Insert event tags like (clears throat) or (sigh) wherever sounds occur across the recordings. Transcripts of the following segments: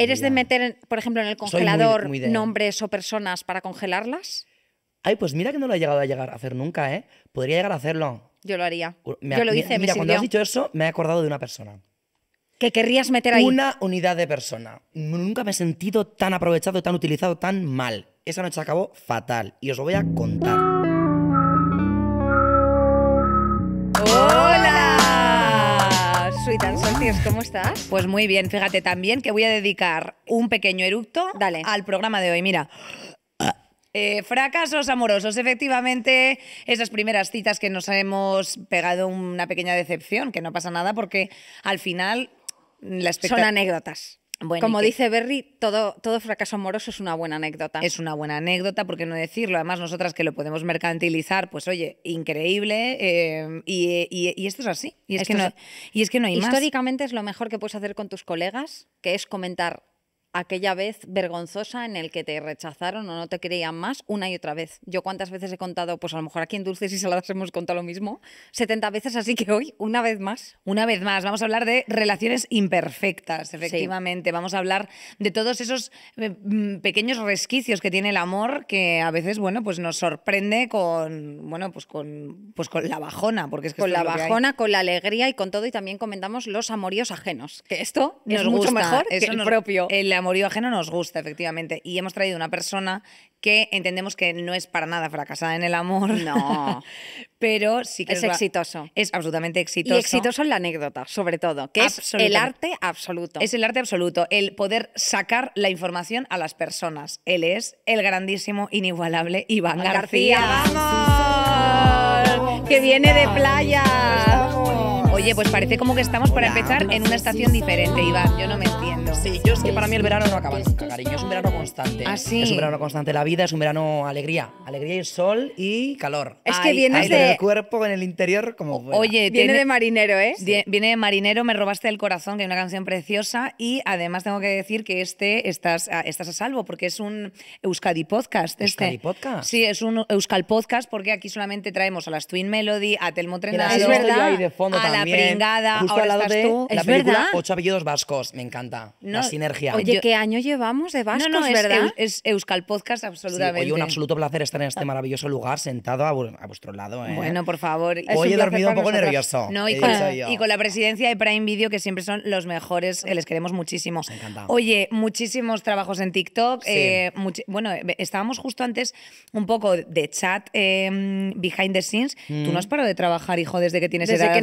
¿Eres de meter, por ejemplo, en el congelador nombres o personas para congelarlas? Ay, pues mira que no lo he llegado a llegar a hacer nunca, ¿eh? Podría llegar a hacerlo. Yo lo haría. Yo lo hice, me, Mira, cuando has dicho eso, me he acordado de una persona. ¿Que querrías meter ahí? Una unidad de persona. Nunca me he sentido tan aprovechado, tan utilizado, tan mal. Esa noche acabó fatal. Y os lo voy a contar. ¿cómo estás? Pues muy bien, fíjate también que voy a dedicar un pequeño eructo al programa de hoy. Mira. (clears throat) Eh, fracasos amorosos. Efectivamente, esas primeras citas que nos hemos pegado una pequeña decepción, que no pasa nada porque al final Son anécdotas. Como dice Berry, todo, fracaso amoroso es una buena anécdota. Es una buena anécdota, porque qué no decirlo? Además, nosotras que lo podemos mercantilizar, pues oye, increíble. Em, y, esto es así. Y es, que no, hay más. Históricamente es lo mejor que puedes hacer con tus colegas, que es comentar aquella vez vergonzosa en el que te rechazaron o no te creían más una y otra vez. Yo cuántas veces he contado, pues a lo mejor aquí en Dulces y Saladas hemos contado lo mismo, 70 veces, así que hoy una vez más. Una vez más, vamos a hablar de relaciones imperfectas, efectivamente. Vamos a hablar de todos esos eh, mm, pequeños resquicios que tiene el amor que a veces, bueno, pues nos sorprende con, bueno, pues con, pues con la bajona, porque con la bajona, con la alegría y con todo y también comentamos los amoríos ajenos, que esto nos es mucho mejor que el propio amorío ajeno nos gusta, efectivamente. Y hemos traído una persona que entendemos que no es para nada fracasada en el amor. No. (laughs) pero sí que es, exitoso. Es absolutamente exitoso. Y exitoso en la anécdota, sobre todo, que es el arte absoluto. Es el arte absoluto, el poder sacar la información a las personas. Él es el grandísimo, inigualable Iván García. Que viene de playa. Oye, pues parece como que estamos para empezar en una estación diferente, Iván. Yo no me entiendo. Sí, yo es que para mí el verano no acaba nunca, cariño. Es un verano constante. ¿Ah, sí? Es un verano constante. La vida es un verano alegría. Alegría y sol y calor. Es que viene de... el cuerpo, en el interior, como... Oye, viene de marinero, ¿eh? Viene de marinero, me robaste el corazón, que es una canción preciosa. Y además tengo que decir que este estás a, estás a salvo, porque es un Euskadi Podcast. Este. ¿Euskadi Podcast? Sí, es un Euskal Podcast, porque aquí solamente traemos a las Twin Melody, a Telmo Trenado... Es verdad. de fondo también pringada, ahora estás tú. la película verdad? Ocho apellidos vascos. Me encanta. la sinergia. Oye, ¿qué año llevamos de vascos, no, no, es, verdad? es Euskal Podcast, absolutamente. oye, un absoluto placer estar en este ah. maravilloso lugar sentado a, vuestro lado. ¿eh? Bueno, por favor. Hoy he dormido un poco nervioso. No, y con, y con la presidencia de Prime Video, que siempre son los mejores, que les queremos muchísimo. Me encanta. Oye, muchísimos trabajos en TikTok. Eh, bueno, estábamos justo antes un poco de chat em, behind the scenes. Tú mm. no has parado de trabajar, hijo, desde que tienes edad que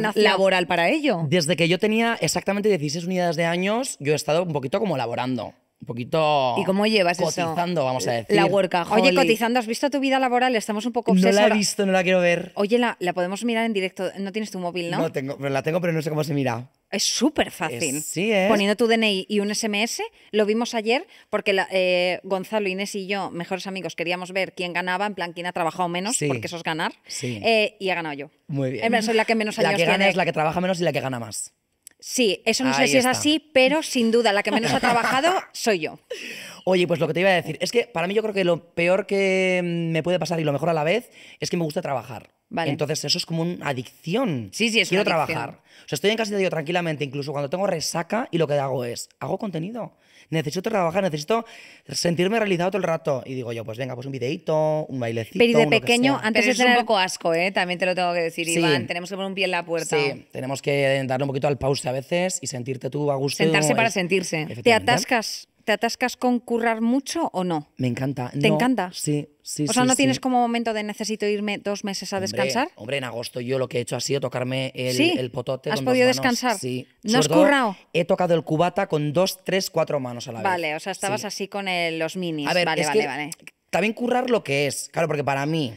para ello? Desde que yo tenía exactamente 16 unidades de años, yo he estado un poquito como laborando un poquito. ¿Y cómo llevas cotizando, vamos a decir. La huerca. Oye, cotizando, ¿has visto tu vida laboral? Estamos un poco obsesos. No la he visto, no la quiero ver. Oye, la, la podemos mirar en directo. ¿No tienes tu móvil, no? No tengo, la tengo, pero no sé cómo se mira. Es súper fácil. Poniendo tu DNI y un SMS, lo vimos ayer porque eh, Gonzalo, Inés y yo, mejores amigos, queríamos ver quién ganaba, en plan, quién ha trabajado menos, porque eso es ganar. Eh, y he ganado yo. Muy bien. En plan, soy la que menos años La que gana es la que trabaja menos y la que gana más. Sí, eso no sé si es así, pero sin duda la que menos ha trabajado (laughs) soy yo. Oye, pues lo que te iba a decir es que para mí yo creo que lo peor que me puede pasar y lo mejor a la vez es que me gusta trabajar. Entonces eso es como una adicción. Sí, sí, es Quiero trabajar. O sea, estoy en casa y digo tranquilamente, incluso cuando tengo resaca y lo que hago es, hago contenido necesito trabajar, necesito sentirme realizado todo el rato. Y digo yo, pues venga, pues un videito, un bailecito. Pero de pequeño, antes de es un poco asco, ¿eh? también te lo tengo que decir, Iván. Tenemos que poner un pie en la puerta. Sí, tenemos que darle un poquito al pause a veces y sentirte tú a gusto. Sentarse para sentirse. Te atascas. ¿Te atascas con currar mucho o no? Me encanta. ¿Te encanta? Sí, sí. O sea, ¿no tienes como momento de necesito irme dos meses a descansar? Hombre, en agosto yo lo que he hecho ha sido tocarme el, el potote. ¿Has podido descansar? Sí. ¿No has currado? He tocado el cubata con dos, tres, cuatro manos a la vez. Vale, o sea, estabas así con los minis. A ver, vale, vale. También currar lo que es. Claro, porque para mí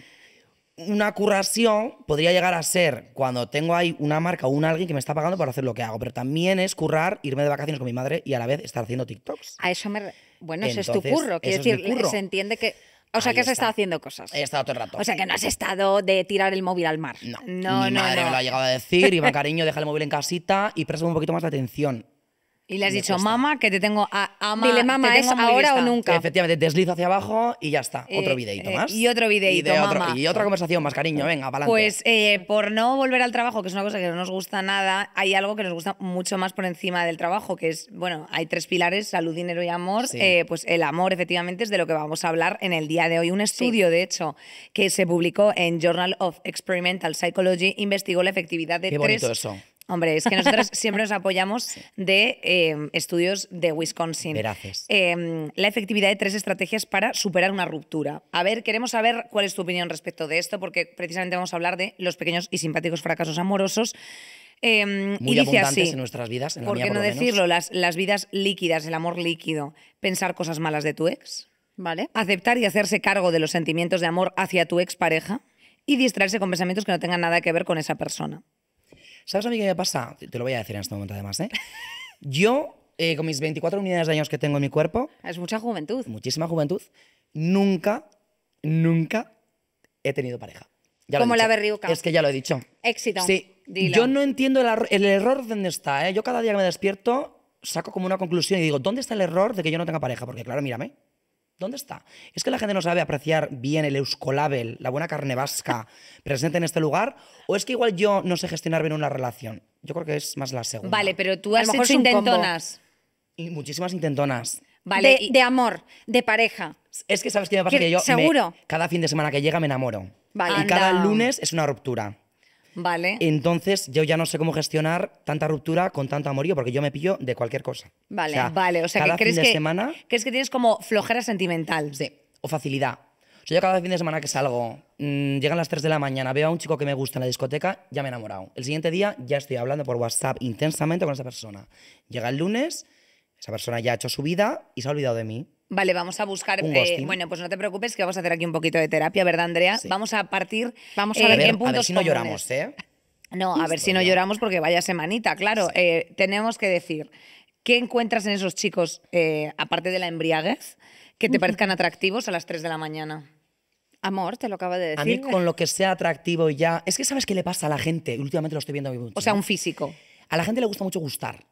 una curración podría llegar a ser cuando tengo ahí una marca o un alguien que me está pagando para hacer lo que hago, pero también es currar, irme de vacaciones con mi madre y a la vez estar haciendo TikToks. A eso me. Bueno, eso es tu curro. Quiero decir, se entiende que. O sea, que has está. estado haciendo cosas. He estado todo el rato. O sea, que no has estado de tirar el móvil al mar. No, no, Mi madre me lo ha llegado a decir. Iba (laughs) cariño, deja el móvil en casita y presta un poquito más de atención. Y le has dicho, mamá, que te tengo a mamá, es ahora o nunca. Efectivamente, deslizo hacia abajo y ya está. Eh, otro videito eh, más. y otro videito, y, y otra conversación más, cariño, venga, para Pues eh, por no volver al trabajo, que es una cosa que no nos gusta nada, hay algo que nos gusta mucho más por encima del trabajo, que es, bueno, hay tres pilares, salud, dinero y amor. pues el amor, efectivamente, es de lo que vamos a hablar en el día de hoy. Un estudio, de hecho, que se publicó en Journal of Experimental Psychology, investigó la efectividad de Qué tres... Eso Hombre, es que nosotros (laughs) siempre nos apoyamos de eh, estudios de Wisconsin. Veraces. Em, la efectividad de tres estrategias para superar una ruptura. A ver, queremos saber cuál es tu opinión respecto de esto, porque precisamente vamos a hablar de los pequeños y simpáticos fracasos amorosos. Em, Muy y en nuestras vidas. ¿Por qué no decirlo? Las, las vidas líquidas, el amor líquido. Pensar cosas malas de tu ex. Vale. Aceptar y hacerse cargo de los sentimientos de amor hacia tu ex pareja y distraerse con pensamientos que no tengan nada que ver con esa persona. ¿Sabes a mí qué me pasa? Te lo voy a decir en este momento además, ¿eh? Yo, eh, con mis 24 unidades de años que tengo en mi cuerpo... Es mucha juventud. Muchísima juventud. Nunca, nunca he tenido pareja. Ya Como la berriuca. Es que ya lo he dicho. Éxito. Sí. Yo no entiendo el, el error dónde está, ¿eh? Yo cada día que me despierto saco como una conclusión y digo, ¿dónde está el error de que yo no tenga pareja? Porque claro, mírame. ¿Dónde está? ¿Es que la gente no sabe apreciar bien el Euskolabel, la buena carne vasca (laughs) presente en este lugar? ¿O es que igual yo no sé gestionar bien una relación? Yo creo que es más la segunda. Vale, pero tú has hecho intentonas. Y muchísimas intentonas. Vale, de, amor, de pareja. Es que sabes qué me pasa que yo ¿Seguro? cada fin de semana que llega me enamoro. Vale. Y cada lunes es una ruptura. Vale. Entonces yo ya no sé cómo gestionar tanta ruptura con tanto amorío, porque yo me pillo de cualquier cosa. Vale, vale. O sea, cada crees fin de que, semana. ¿Crees que tienes como flojera sentimental? Sí, o facilidad. O yo cada fin de semana que salgo, mm, llegan las 3 de la mañana, veo a un chico que me gusta en la discoteca, ya me he enamorado. El siguiente día ya estoy hablando por WhatsApp intensamente con esa persona. Llega el lunes, esa persona ya ha hecho su vida y se ha olvidado de mí. Vale, vamos a buscar. Eh, bueno, pues no te preocupes, que vamos a hacer aquí un poquito de terapia, ¿verdad, Andrea? Vamos a partir. Vamos eh, a, ver, a ver si no lloramos, ¿eh? No, a ver si no lloramos porque vaya semanita, claro. Eh, tenemos que decir, ¿qué encuentras en esos chicos, aparte de la embriaguez, que te parezcan atractivos a las 3 de la mañana? Amor, te lo acabo de decir. A mí con lo que sea atractivo y ya... Es que sabes qué le pasa a la gente, últimamente lo estoy viendo muy mucho. O sea, un físico. A la gente le gusta mucho gustar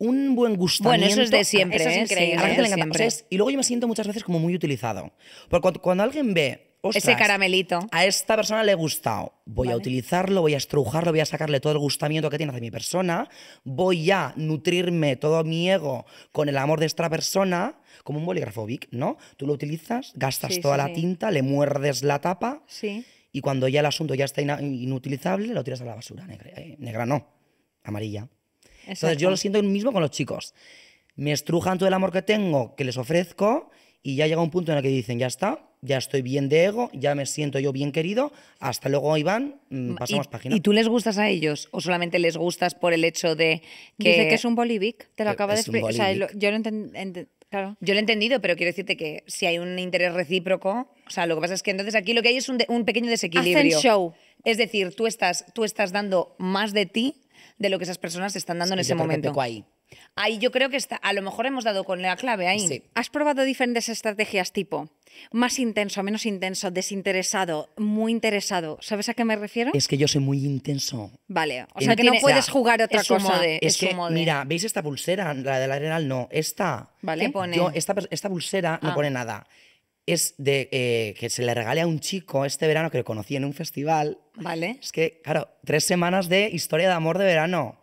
un buen gustamiento. Bueno, eso es de ¿eh? siempre, es increíble. A y luego yo me siento muchas veces como muy utilizado. Porque cuando, alguien ve, Ese caramelito. a esta persona le he gustado, voy a utilizarlo, voy a estrujarlo, voy a sacarle todo el gustamiento que tiene hacia mi persona, voy a nutrirme todo mi ego con el amor de esta persona, como un bolígrafo Bic, ¿no? Tú lo utilizas, gastas toda la tinta, le muerdes la tapa Sí. y cuando ya el asunto ya está inutilizable, lo tiras a la basura, negra, eh, negra no, amarilla. Entonces yo lo siento mismo con los chicos. Me estrujan todo el amor que tengo, que les ofrezco, y ya llega un punto en el que dicen, ya está, ya estoy bien de ego, ya me siento yo bien querido, hasta luego Iván, mm, pasamos página. ¿Y tú les gustas a ellos o solamente les gustas por el hecho de que... Dice que es un bolivic, te lo acaba de explicar. yo lo he entendido, pero quiero decirte que si hay un interés recíproco, o sea, lo que pasa es que entonces aquí lo que hay es un, pequeño desequilibrio. Hacen show. Es decir, tú estás, tú estás dando más de ti de lo que esas personas están dando en ese momento. ahí. yo creo que está, a lo mejor hemos dado con la clave ahí. ¿Has probado diferentes estrategias tipo más intenso, menos intenso, desinteresado, muy interesado? ¿Sabes a qué me refiero? Es que yo soy muy intenso. Vale, o sea que no puedes jugar otra cosa. es, que, mira, ¿veis esta pulsera? La del arenal no, esta. Pone? Yo, esta, pulsera no ah. pone nada es de eh, que se le regale a un chico este verano que lo conocí en un festival. Vale. Es que, claro, tres semanas de historia de amor de verano.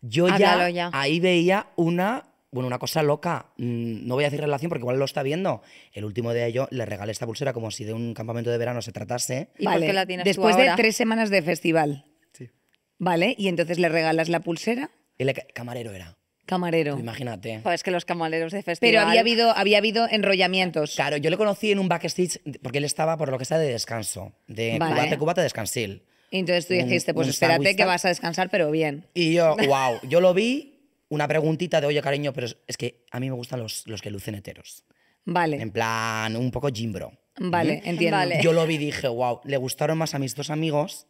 Yo ya, ahí veía una, bueno, una cosa loca. Mm, no voy a decir relación porque igual lo está viendo. El último día yo le regalé esta pulsera como si de un campamento de verano se tratase. vale. la tienes Después de tres semanas de festival. Sí. Vale, y entonces le regalas la pulsera. El camarero era. Camarero. Imagínate. es que los camareros de festival. Pero había habido, había habido enrollamientos. Claro, yo le conocí en un backstage porque él estaba, por lo que está de descanso. De cubate, cubate, descansil. Y entonces tú dijiste, pues espérate que vas a descansar, pero bien. Y yo, wow, (laughs) yo lo vi, una preguntita de, oye, cariño, pero es- que a mí me gustan los, los que lucen heteros. Vale, En plan, un poco jimbro. vale, entiendo. Yo lo vi y dije, wow, le gustaron más a mis dos amigos,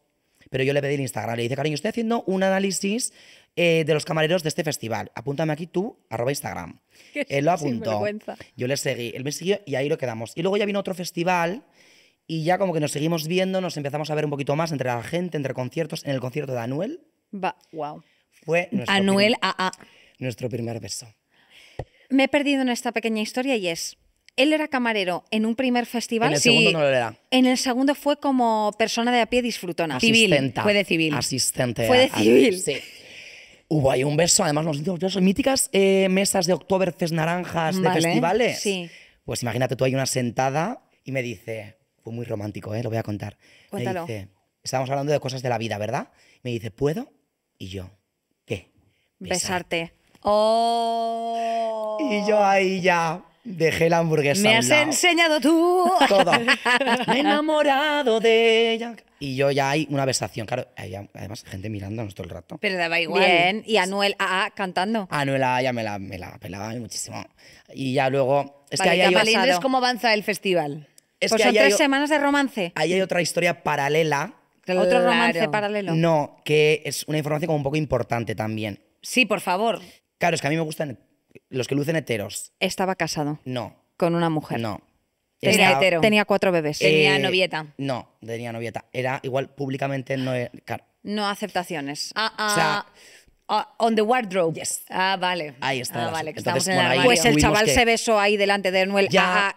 pero yo le pedí el Instagram. Le dice cariño, estoy haciendo un análisis eh, de los camareros de este festival. Apúntame aquí tú, arroba Instagram. (laughs) Él lo apuntó. Yo le seguí, él me siguió y ahí lo quedamos. Y luego ya vino otro festival y ya como que nos seguimos viendo, nos empezamos a ver un poquito más entre la gente, entre conciertos, en el concierto de Anuel. Va, wow. Fue Anuel a, ah, ah. Nuestro primer beso. Me he perdido en esta pequeña historia y es él era camarero en un primer festival. En el segundo no lo era. En el segundo fue como persona de a pie disfrutona. Civil. Fue de civil. Asistente. Fue de civil. Sí. Hubo ahí un beso, además nos hicimos Míticas eh, mesas de Oktoberfest naranjas de festivales. Pues imagínate tú hay una sentada y me dice, fue muy romántico, eh, lo voy a contar. Cuéntalo. Me dice, estábamos hablando de cosas de la vida, ¿verdad? Me dice, ¿puedo? Y yo, ¿qué? Besarte. Oh. Y yo ahí ya, Dejé la hamburguesa. Me has enseñado tú. Todo. (laughs) Me he enamorado de ella. Y yo ya hay una versación, claro. además, gente mirándonos todo el rato. Pero daba igual. Bien. Y Anuel AA cantando. Anuel ya me la, me la pelaba muchísimo. Y ya luego. Es que ahí hay cómo avanza el festival. Es pues son tres semanas de romance. Ahí hay otra historia paralela. Otro romance paralelo. No, que es una información como un poco importante también. Sí, por favor. Claro, es que a mí me gustan los que lucen heteros. Estaba casado. No. Con una mujer. No. ¿Era hetero. Tenía cuatro bebés. Eh, tenía novieta. No, tenía novieta. Era igual públicamente no. No aceptaciones. Ah, ah, o sea, ah, ah, on the wardrobe. Yes. Ah, vale. Ahí ah, está. vale, que Entonces, estamos en pues el chaval se besó ahí delante de Noel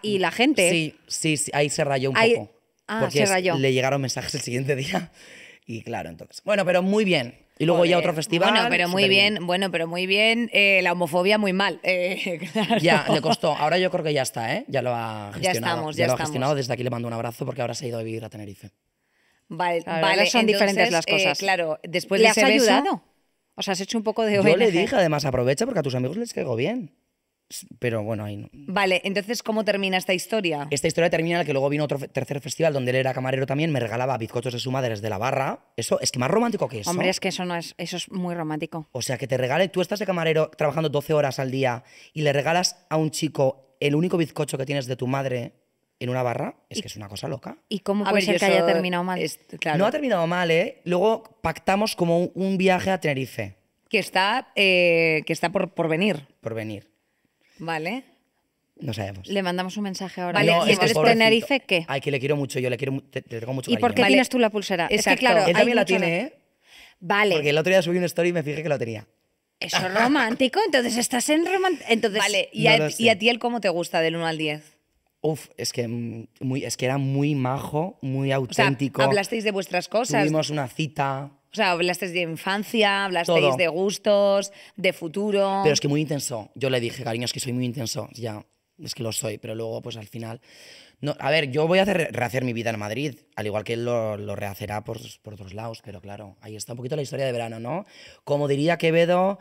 y la gente. Sí, sí, ahí se rayó un poco. Ah, se rayó. le llegaron mensajes el siguiente día. (laughs) Y claro, entonces. Bueno, pero muy bien. Y luego ya otro festival. Bueno, pero muy bien, bueno, pero muy bien. Eh, la homofobia muy mal. Eh, (laughs) ya, le costó. Ahora yo creo que ya está, ¿eh? Ya lo ha gestionado. Ya estamos, ya, lo ha gestionado. Desde aquí le mando un abrazo porque ahora se ha ido a vivir a Tenerife. Vale, Son diferentes las eh, cosas. claro, después ¿Le has ayudado? o sea, has hecho un poco de... Yo le dije, además, aprovecha porque a tus amigos les caigo bien pero bueno, ahí Vale, entonces, ¿cómo termina esta historia? Esta historia termina en la que luego vino otro tercer festival donde él era camarero también, me regalaba bizcochos de su madre desde la barra. Eso es que más romántico que eso. Hombre, es que eso no es, eso es muy romántico. O sea, que te regale, tú estás de camarero trabajando 12 horas al día y le regalas a un chico el único bizcocho que tienes de tu madre en una barra, es que es una cosa loca. ¿Y cómo puede ser que haya terminado mal? No ha terminado mal, ¿eh? Luego pactamos como un- viaje a Tenerife que está, eh, que está por, por venir. por venir. Vale. No sabemos. Le mandamos un mensaje ahora. Vale, no, ¿y es que este Tenerife qué? Ay, que le quiero mucho, yo le quiero, te, tengo mucho ¿Y por qué tienes tú la pulsera? Es que claro, él también la tiene, ¿eh? Vale. Porque el otro día subí un story y me fijé que la tenía. Eso es romántico, entonces estás en romántico. Entonces, vale, ¿y, a, ti él cómo te gusta del 1 al 10? Uf, es que, mm, muy, es que era muy majo, muy auténtico. O hablasteis de vuestras cosas. Tuvimos una cita. O sea, hablasteis de infancia, hablasteis de gustos, de futuro. Pero es que muy intenso. Yo le dije, cariño, es que soy muy intenso. Ya, es que lo soy, pero luego, pues al final. No, a ver, yo voy a hacer, rehacer mi vida en Madrid, al igual que él lo, rehacerá por, otros lados, pero claro, ahí está un poquito la historia de verano, ¿no? Como diría Quevedo,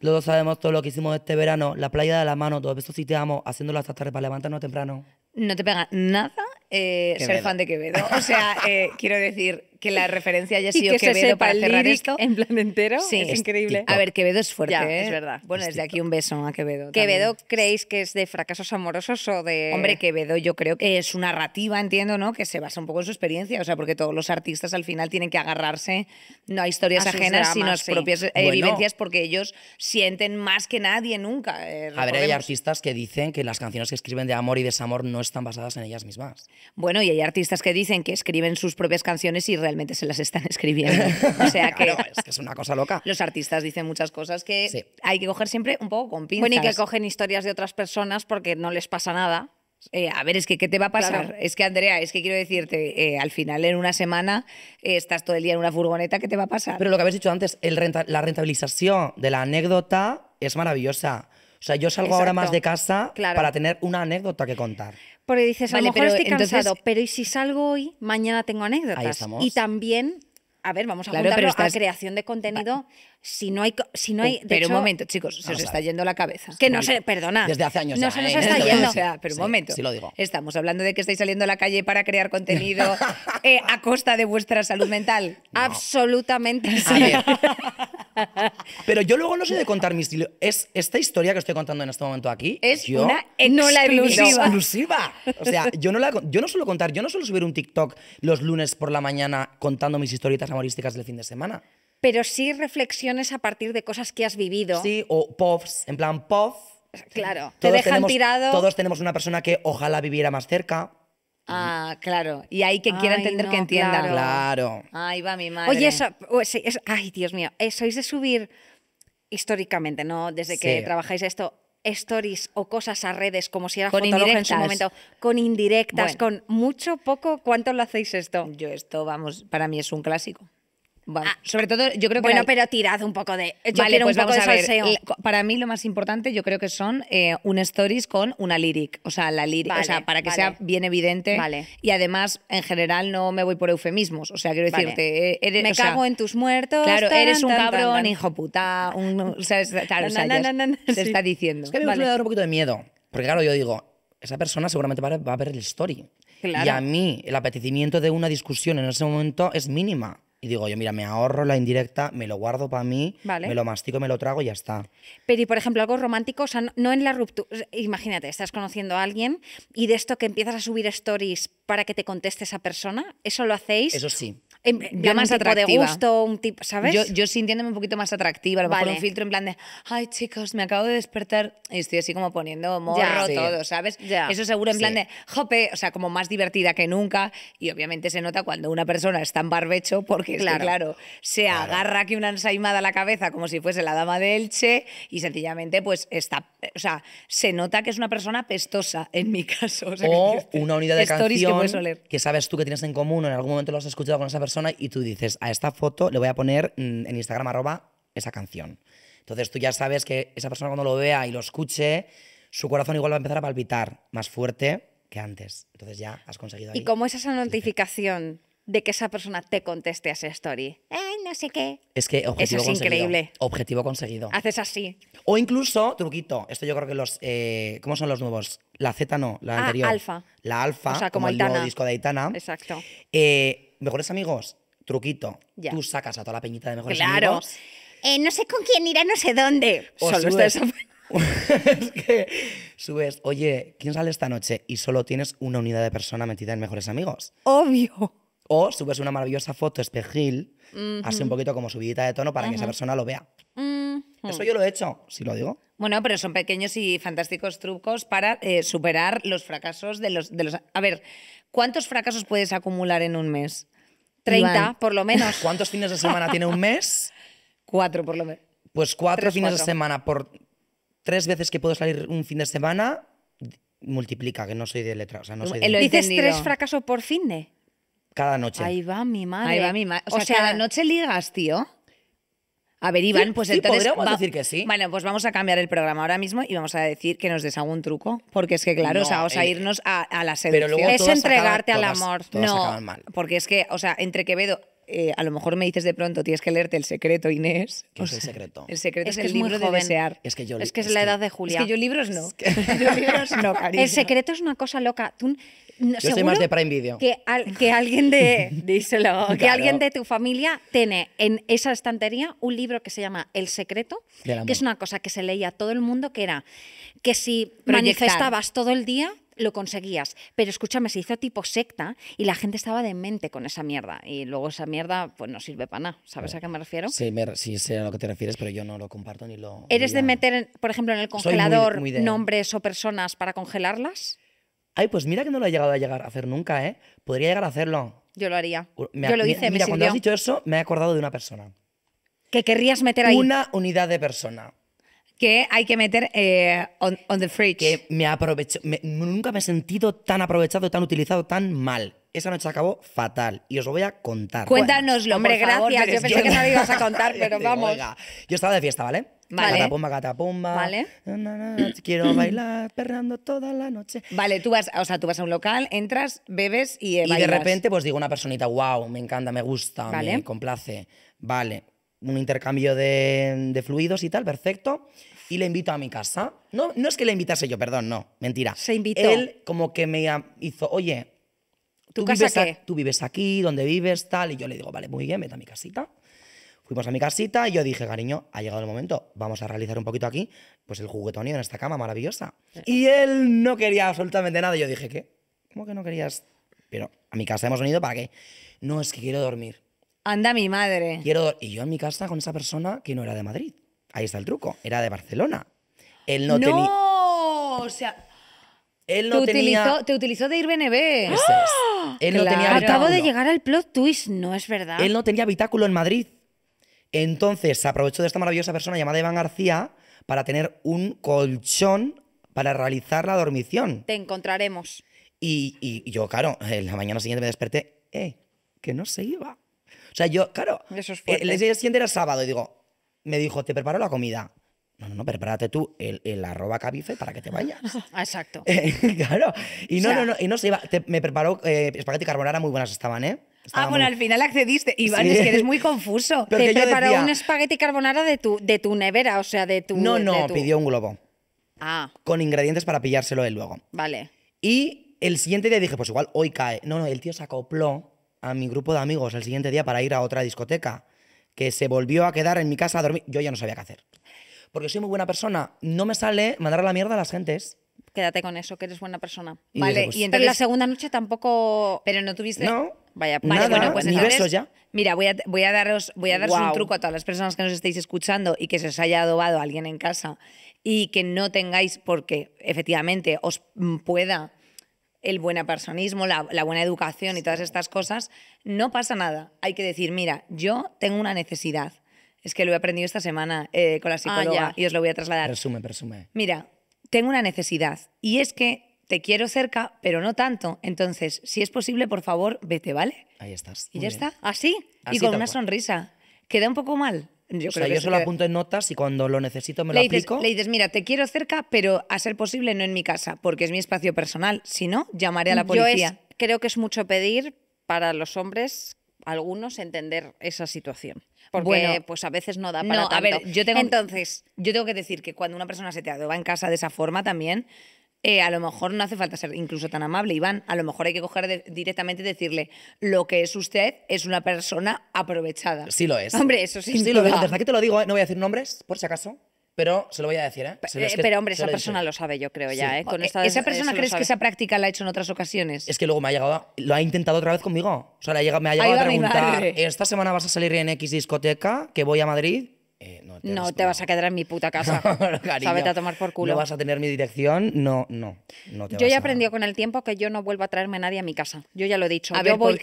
todos sabemos todo lo que hicimos este verano, la playa de la mano, todo esto sí te amo, haciéndolo hasta tarde para levantarnos temprano. No te pega nada eh, ser fan de Quevedo. O sea, eh, quiero decir, que la referencia haya sido que Quevedo para cerrar esto. En plan entero, es, increíble. A ver, Quevedo es fuerte, ¿eh? es verdad. Bueno, desde aquí un beso a Quevedo. ¿Quevedo creéis que es de fracasos amorosos o de...? Hombre, Quevedo yo creo que es una narrativa, entiendo, ¿no? Que se basa un poco en su experiencia, o sea, porque todos los artistas al final tienen que agarrarse no a historias ajenas, sino a sus propias eh, vivencias, porque ellos sienten más que nadie nunca. Eh, a ver, hay artistas que dicen que las canciones que escriben de amor y desamor no están basadas en ellas mismas. Bueno, y hay artistas que dicen que escriben sus propias canciones y realmente realmente se las están (laughs) escribiendo. O sea que, es una cosa loca. Los artistas dicen muchas cosas que hay que coger siempre un poco con pinzas. Bueno, y que cogen historias de otras personas porque no les pasa nada. Eh, a ver, es que ¿qué te va a pasar? Es que, Andrea, es que quiero decirte, eh, al final en una semana eh, estás todo el día en una furgoneta, ¿qué te va a pasar? Pero lo que habéis dicho antes, el la rentabilización de la anécdota es maravillosa. O sea, yo salgo ahora más de casa para tener una anécdota que contar. Porque dices, a lo mejor estoy cansado, pero ¿y si salgo hoy? Mañana tengo anécdotas. Y también, a ver, vamos a juntarlo a creación de contenido si no hay... Oh, pero un momento, chicos, se ah, os está yendo la cabeza. Que no sé Perdona. Desde hace años. O sea, ¿eh? pero un momento. Estamos hablando de que estáis saliendo a la calle para crear contenido (laughs) eh, a costa de vuestra salud mental. Absolutamente (laughs) Pero yo luego no sé de contar mis... Es esta historia que estoy contando en este momento aquí. Es una la exclusiva. exclusiva. O sea, yo yo no suelo contar, yo no suelo subir un TikTok los lunes por la mañana contando mis historietas amorísticas del fin de semana pero sí reflexiones a partir de cosas que has vivido. Sí, o puffs, en plan puff. Claro, te dejan tirado. Todos tenemos una persona que ojalá viviera más cerca. Ah, claro. Y hay que quiera entender que entienda. Claro. Ahí va mi madre. Oye, eso, ay, Dios mío, eh, sois de subir históricamente, ¿no? Desde que trabajáis esto, stories o cosas a redes como si era con en su momento, con indirectas, con mucho, poco, ¿cuánto lo hacéis esto? Yo esto, vamos, para mí es un clásico. Ah, sobre todo, yo creo que. Bueno, pero tirad un poco de. Yo quiero un pues poco de A ver. Para mí, lo más importante, yo creo que son eh, un stories con una lyric. O sea, la lyric. o sea, para que sea bien evidente. Y además, en general, no me voy por eufemismos. O sea, quiero decirte. Eh, eres, me cago en tus muertos. Claro, eres un cabrón, hijo puta. o sea, se está diciendo. Es que me da un poquito de miedo. Porque, claro, yo digo, esa persona seguramente va a ver el story. Y a mí, el apetecimiento de una discusión en ese momento es mínima y digo, yo mira, me ahorro la indirecta, me lo guardo para mí, me lo mastico, me lo trago y ya está. Pero y por ejemplo, algo romántico, o sea, no en la ruptura, imagínate, estás conociendo a alguien y de esto que empiezas a subir stories para que te conteste esa persona, ¿eso lo hacéis? Eso sí yo más un atractiva. un tipo, ¿sabes? Yo, sintiéndome un poquito más atractiva, a lo mejor un filtro en plan de, ay chicos, me acabo de despertar y estoy así como poniendo morro todo, ¿sabes? Eso seguro en plan de, jope, o sea, como más divertida que nunca y obviamente se nota cuando una persona está en barbecho porque, claro, se agarra que una ensaimada a la cabeza como si fuese la dama de Elche y sencillamente pues está, o sea, se nota que es una persona pestosa en mi (laughs) caso. O, una unidad de canción que, sabes tú que tienes en común, en algún momento lo has escuchado con esa persona y tú dices, a esta foto le voy a poner mm, en Instagram arroba esa canción. Entonces tú ya sabes que esa persona cuando lo vea y lo escuche, su corazón igual va a empezar a palpitar más fuerte que antes. Entonces ya has conseguido. ¿Y cómo es esa notificación de que esa persona te conteste a esa story? Ay, no sé qué. Es que objetivo Eso es increíble. Objetivo conseguido. Haces así. O incluso, truquito, esto yo creo que los... Eh, ¿Cómo son los nuevos? La Z no, la ah, anterior. alfa. La alfa, como, como el nuevo disco de Aitana. Exacto. Eh, Mejores amigos, truquito. Tú sacas a toda la peñita de mejores amigos. Claro. Eh, no sé con quién irá, no sé dónde. O solo subes. (laughs) es que subes, oye, ¿quién sale esta noche? Y solo tienes una unidad de persona metida en mejores amigos. Obvio. O subes una maravillosa foto espejil, hace un poquito como subidita de tono para que esa persona lo vea. Eso yo lo he hecho, si lo digo. Bueno, pero son pequeños y fantásticos trucos para eh, superar los fracasos de los, de los... A ver, ¿cuántos fracasos puedes acumular en un mes? 30, por lo menos. (laughs) ¿Cuántos fines de semana tiene un mes? (laughs) Cuatro, por lo menos. Pues cuatro fines de semana por tres veces que puedo salir un fin de semana, multiplica, que no soy de letra. O sea, no soy de ¿Dices tres fracasos por fin de? Cada noche. Ahí va mi madre. Ahí va mi madre. O, sea, o sea cada noche ligas, tío. A ver, Iván, pues entonces. decir que sí. Bueno, pues vamos a cambiar el programa ahora mismo y vamos a decir que nos des un truco. Porque es que, claro, o sea, vamos a eh, irnos a, la seducción. Pero luego es entregarte al amor. no, mal. porque es que, o sea, entre Quevedo, eh, a lo mejor me dices de pronto, tienes que leerte El Secreto, Inés. ¿Qué es el secreto? El secreto es, que el es libro de desear. Es que, es, la edad de Julia. Es que yo libros no. (laughs) no, El secreto es una cosa loca. Tú, yo soy más de Prime Video. Que, alguien de. (laughs) Que alguien de tu familia tiene en esa estantería un libro que se llama El secreto, que es una cosa que se leía a todo el mundo, que era que si manifestabas todo el día, lo conseguías. Pero escúchame, se hizo tipo secta y la gente estaba demente con esa mierda. Y luego esa mierda, pues no sirve para nada. ¿Sabes a qué me refiero? Sí, me, sí, sé a lo que te refieres, pero yo no lo comparto ni lo. ¿Eres de meter, por ejemplo, en el congelador nombres o personas para congelarlas? Ay, pues mira que no lo he llegado a llegar a hacer nunca, ¿eh? Podría llegar a hacerlo. Yo lo haría. yo lo hice, mira, cuando has dicho eso, me he acordado de una persona. ¿Que querrías meter ahí? Una unidad de persona que hay que meter eh, on, the fridge. Que me aprovecho, nunca me he sentido tan aprovechado, tan utilizado, tan mal. Esa noche acabó fatal y os lo voy a contar. Cuéntanoslo, hombre, gracias. yo pensé que no lo ibas a contar, (laughs) pero vamos. yo estaba de fiesta, ¿vale? Vale. Catapumba, catapumba. Vale. quiero bailar perrando toda la noche. Vale, tú vas, o sea, tú vas a un local, entras, bebes y eh, Y de repente, pues digo una personita, wow, me encanta, me gusta, me complace. Vale. Un intercambio de, de fluidos y tal, perfecto y le invito a mi casa. No, no es que le invitase yo, perdón, no, mentira. Se invitó. Él como que me hizo, oye, ¿tú, casa vives, qué? tú vives aquí, ¿dónde vives, tal, y yo le digo, vale, muy bien, vete a mi casita. Fuimos a mi casita y yo dije, cariño, ha llegado el momento, vamos a realizar un poquito aquí, pues el juguetonio en esta cama maravillosa. Y él no quería absolutamente nada. yo dije, ¿qué? ¿Cómo que no querías? Pero a mi casa hemos venido para qué. No, es que quiero dormir. Anda mi madre. Quiero y yo en mi casa con esa persona que no era de Madrid. Ahí está el truco. Era de Barcelona. Él no, tenía. O sea. Él no te, utilizó, te utilizó de ir BNB. Acabo de llegar al plot twist, no es verdad. Él no tenía habitáculo en Madrid. Entonces se aprovechó de esta maravillosa persona llamada Iván García para tener un colchón para realizar la dormición. Te encontraremos. Y, y yo, claro, en la mañana siguiente me desperté, eh, que no se iba. O sea, yo, claro, eh, el día siguiente era sábado y digo, me dijo, te preparo la comida. No, no, no, prepárate tú el, el arroba cabife para que te vayas. (laughs) Exacto. (laughs) claro. Y no, no, no, y no se iba. me preparó eh, espagueti carbonara, muy buenas estaban, ¿eh? ah, bueno, al final accediste. Iván, es que eres muy confuso. (laughs) te preparó un espagueti carbonara de tu, de tu nevera, o sea, de tu. No, no, pidió un globo. Ah. Con ingredientes para pillárselo él luego. Vale. Y el siguiente día dije, pues igual hoy cae. No, no, el tío se acopló a mi grupo de amigos el siguiente día para ir a otra discoteca que se volvió a quedar en mi casa a dormir, yo ya no sabía qué hacer. Porque soy muy buena persona, no me sale mandar a la mierda a las gentes. Quédate con eso, que eres buena persona. vale, pues, y entonces la segunda noche tampoco... Pero no tuviste... No, Vaya, pues ni ya. Mira, voy a, daros, voy a daros un truco a todas las personas que nos estéis escuchando y que se os haya adobado alguien en casa y que no tengáis, porque efectivamente os pueda el buen personismo, la, buena educación y todas estas cosas, no pasa nada. Hay que decir, mira, yo tengo una necesidad. Es que lo he aprendido esta semana eh, con la ah, psicóloga y os lo voy a trasladar. Presume, presume. Mira, tengo una necesidad y es que te quiero cerca, pero no tanto. Entonces, si es posible, por favor, vete, ¿vale? Ahí estás. Y ya está, así, y con una sonrisa. Queda un poco mal, yo solo apunto en notas y cuando lo necesito me lo aplico. Le dices, mira, te quiero cerca, pero a ser posible no en mi casa, porque es mi espacio personal. Si no, llamaré a la policía. creo que es mucho pedir para los hombres, algunos, entender esa situación. Porque pues a veces no da para yo tengo, Entonces, yo tengo que decir que cuando una persona se te adoba en casa de esa forma también eh, a lo mejor no hace falta ser incluso tan amable, Iván. A lo mejor hay que coger directamente y decirle, lo que es usted es una persona aprovechada. Sí lo es. Hombre, eso sí. Sí lo es. te lo digo, ¿eh? no voy a decir nombres, por si acaso. Pero se lo voy a decir, ¿eh? eh pero, hombre, esa persona lo sabe, yo creo ya, ¿eh? ¿Esa persona crees que esa práctica la ha hecho en otras ocasiones? Es que luego me ha llegado, lo ha intentado otra vez conmigo. O sea, me ha llegado a preguntar, ¿esta semana vas a salir en X discoteca que voy a Madrid? No, te vas a quedar en mi puta casa. (laughs) no, a tomar por culo. No vas a tener mi dirección, no, no. yo ya aprendido con el tiempo que yo no vuelvo a traerme a nadie a mi casa. Yo ya lo he dicho. A yo ver, voy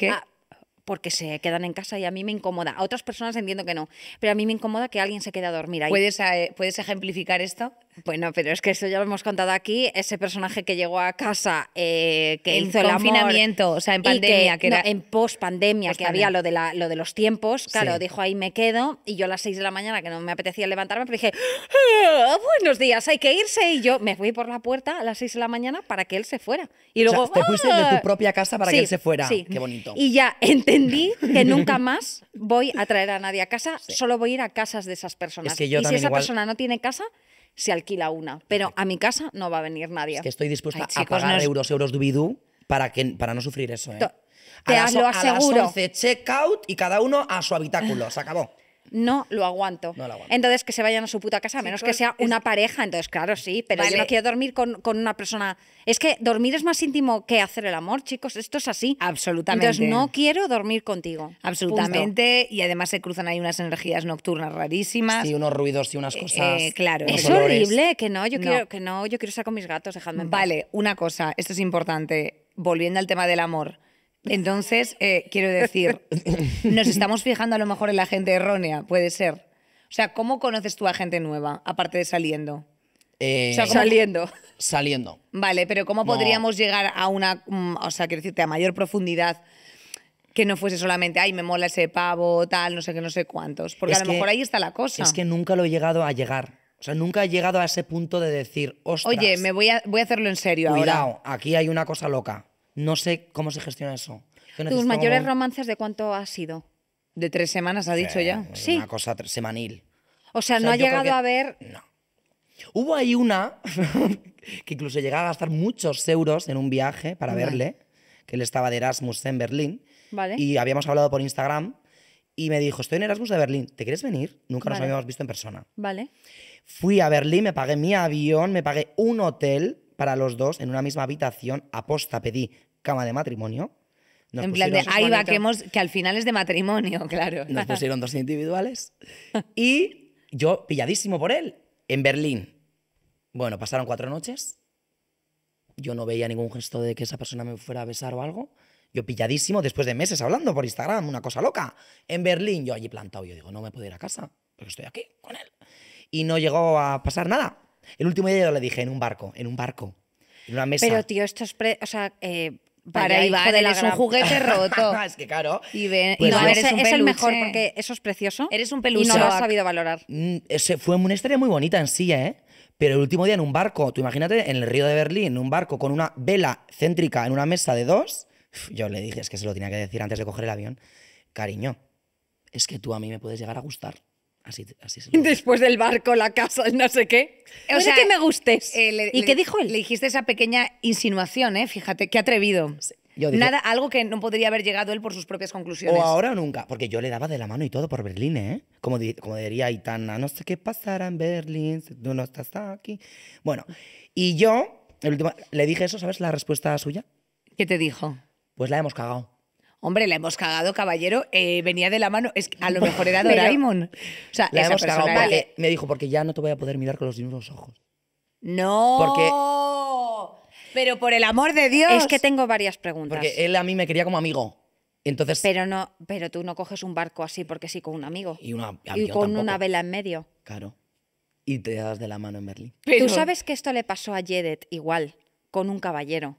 porque se quedan en casa y a mí me incomoda. A otras personas entiendo que no, pero a mí me incomoda que alguien se quede a dormir ahí. ¿Puedes, eh, ¿puedes ejemplificar esto? Bueno, pero es que eso ya lo hemos contado aquí, ese personaje que llegó a casa, eh, que hizo el confinamiento, o sea, en pandemia, que, era... en post que había lo de la, lo de los tiempos, claro, dijo ahí me quedo y yo a las seis de la mañana que no me apetecía levantarme, pero pues dije, ah, buenos días, hay que irse y yo me fui por la puerta a las seis de la mañana para que él se fuera. Y luego o te fuiste tu ah". propia casa para que él se fuera. Sí. Qué bonito. Y ya entendí que nunca (laughs) más voy a traer a nadie a casa, solo voy a ir a casas de esas personas. y si esa persona no tiene casa, se alquila una. Pero a mi casa no va a venir nadie. Es que estoy dispuesta a pagar euros, euros dubidú para, que, para no sufrir eso, ¿eh? te lo a las aseguro. check out, y cada uno a su habitáculo. Se acabó no lo aguanto. No lo aguanto. Entonces que se vayan a su puta casa, menos que sea una pareja. Entonces, claro, sí, pero yo no quiero dormir con, una persona. Es que dormir es más íntimo que hacer el amor, chicos. Esto es así. Absolutamente. Entonces no quiero dormir contigo. Absolutamente. Y además se cruzan ahí unas energías nocturnas rarísimas. Sí, unos ruidos y unas eh, cosas. Eh, claro. Es horrible que no, yo quiero que no, yo quiero estar con mis gatos, dejadme Vale, una cosa, esto es importante. Volviendo al tema del amor entonces, eh, quiero decir, nos (laughs) estamos fijando a lo mejor en la gente errónea, puede ser. O sea, ¿cómo conoces tú a gente nueva, aparte de saliendo? Eh, saliendo. Saliendo. Vale, pero ¿cómo podríamos llegar a una, mm, o sea, quiero decirte, a mayor profundidad? que no fuese solamente, ay, me mola ese pavo, tal, no sé qué, no sé cuántos. Porque a lo mejor ahí está la cosa. Es que nunca lo he llegado a llegar. O sea, nunca he llegado a ese punto de decir, Oye, me voy a, voy a hacerlo en serio ahora. aquí hay una cosa loca. No sé cómo se gestiona eso. ¿Tus mayores romances de cuánto ha sido? De tres semanas, ha dicho ya. sí. Una cosa semanil. O sea, no ha llegado a ver. No. Hubo ahí una (laughs) que incluso llegaba a gastar muchos euros en un viaje para verle, que él estaba de Erasmus en Berlín. Vale. Y habíamos hablado por Instagram y me dijo, estoy en Erasmus de Berlín, ¿te quieres venir? Nunca nos habíamos visto en persona. Vale. Fui a Berlín, me pagué mi avión, me pagué un hotel para los dos en una misma habitación. Aposta pedí cama de matrimonio. en plan de, ahí va, que, al final es de matrimonio, (laughs) claro. Nos pusieron dos individuales (laughs) y yo, pilladísimo por él, en Berlín. Bueno, pasaron cuatro noches. Yo no veía ningún gesto de que esa persona me fuera a besar o algo. Yo pilladísimo, después de meses hablando por Instagram, una cosa loca. En Berlín, yo allí plantado, yo digo, no me puedo ir a casa, porque estoy aquí con él. Y no llegó a pasar nada. El último día yo le dije, en un barco, en un barco, en una mesa. Pero, tío, esto es... o sea, eh, para ir Iván, es un juguete (laughs) roto. es que claro. Y, pues es el mejor porque eso es precioso. Eres un peluche. Y no lo has sabido valorar. Mm, ese fue una historia muy bonita en sí, ¿eh? Pero el último día en un barco, tú imagínate, en el río de Berlín, en un barco con una vela céntrica en una mesa de dos, yo le dije, es que se lo tenía que decir antes de coger el avión, cariño, es que tú a mí me puedes llegar a gustar. (laughs) Después del barco, la casa, el no sé qué. O sea, que me gustes. Eh, ¿Y qué dijo él? Le dijiste esa pequeña insinuación, ¿eh? Fíjate, qué atrevido. Nada, algo que no podría haber llegado él por sus propias conclusiones. O ahora o nunca, porque yo le daba de la mano y todo por Berlín, ¿eh? Como, como diría Aitana, no sé qué pasará en Berlín, tú no estás aquí. Bueno, y yo el último, le dije eso, ¿sabes la respuesta suya? ¿Qué te dijo? Pues la hemos cagado. Hombre, la hemos cagado, caballero. Eh, venía de la mano. a lo mejor era Doraemon. o sea, la hemos cagado me dijo, porque ya no te voy a poder mirar con los mismos ojos. No. Porque. Pero por el amor de Dios. Es que tengo varias preguntas. Porque él a mí me quería como amigo. Entonces, pero no, pero tú no coges un barco así porque sí con un amigo. Y, y con una vela en medio. Claro. Y te das de la mano en Berlín. Tú sabes que esto le pasó a Jedet igual, con un caballero